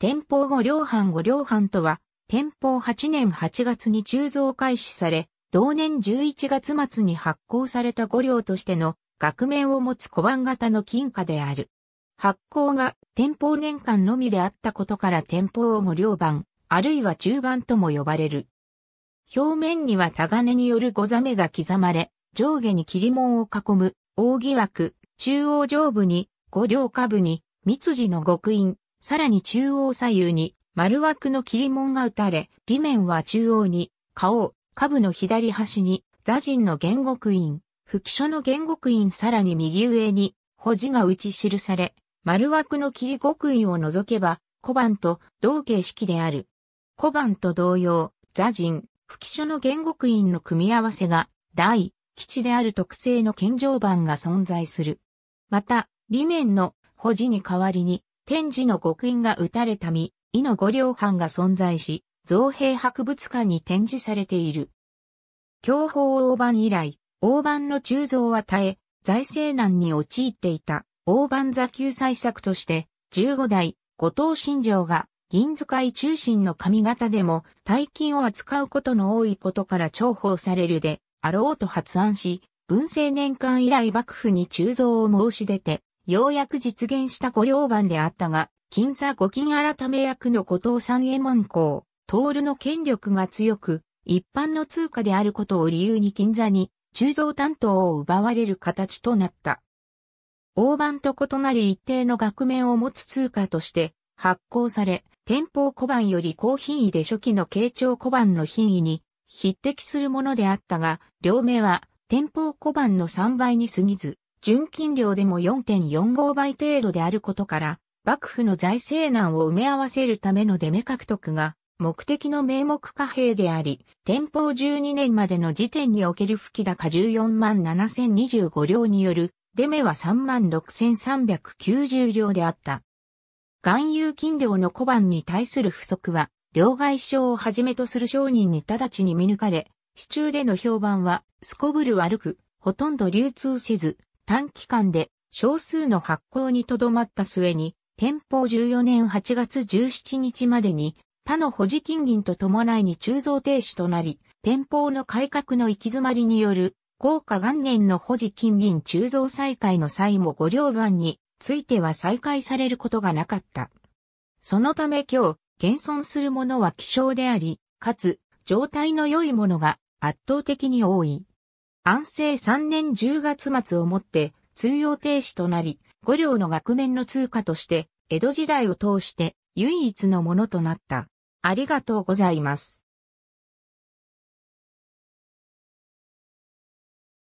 天保五両藩五両藩とは、天保8年8月に鋳造開始され、同年11月末に発行された五両としての額面を持つ小判型の金貨である。発行が天保年間のみであったことから天保五両版、あるいは中版とも呼ばれる。表面にはタガによる五座目が刻まれ、上下に切り門を囲む、扇枠、中央上部に、五両下部に、密寺の極印、さらに中央左右に丸枠の切り門が打たれ、裏面は中央に、顔、下部の左端に、座人の玄国院、吹書の玄国院さらに右上に、保持が打ち記され、丸枠の切り国院を除けば、小判と同形式である。小判と同様、座人、吹書の玄国院の組み合わせが、大、基地である特性の献上版が存在する。また、裏面の保持に代わりに、天智の極印が打たれた身、伊の五両藩が存在し、造幣博物館に展示されている。享保大盤以来、大盤の鋳造は耐え、財政難に陥っていた大盤座救済策として、15代、後藤新城が銀使い中心の髪型でも大金を扱うことの多いことから重宝されるであろうと発案し、文政年間以来幕府に鋳造を申し出て、ようやく実現した五両番であったが、金座五金改め役の後藤三右衛門公、徹の権力が強く、一般の通貨であることを理由に金座に、鋳造担当を奪われる形となった。大版と異なり一定の額面を持つ通貨として発行され、店舗小判より高品位で初期の慶長小判の品位に匹敵するものであったが、両目は店舗小判の3倍に過ぎず、純金量でも4.45倍程度であることから、幕府の財政難を埋め合わせるための出目獲得が目的の名目貨幣であり、天保12年までの時点における吹き高14万7025両による出目は3万6390両であった。含有金量の小判に対する不足は、両外省をはじめとする商人に直ちに見抜かれ、市中での評判はすこぶる悪く、ほとんど流通せず、短期間で少数の発行にとどまった末に、天保14年8月17日までに、他の保持金銀と伴いに鋳造停止となり、天保の改革の行き詰まりによる、豪華元年の保持金銀鋳造再開の際も五両番については再開されることがなかった。そのため今日、現存するものは希少であり、かつ、状態の良いものが圧倒的に多い。安政3年10月末をもって通用停止となり、五両の額面の通貨として、江戸時代を通して唯一のものとなった。ありがとうございます。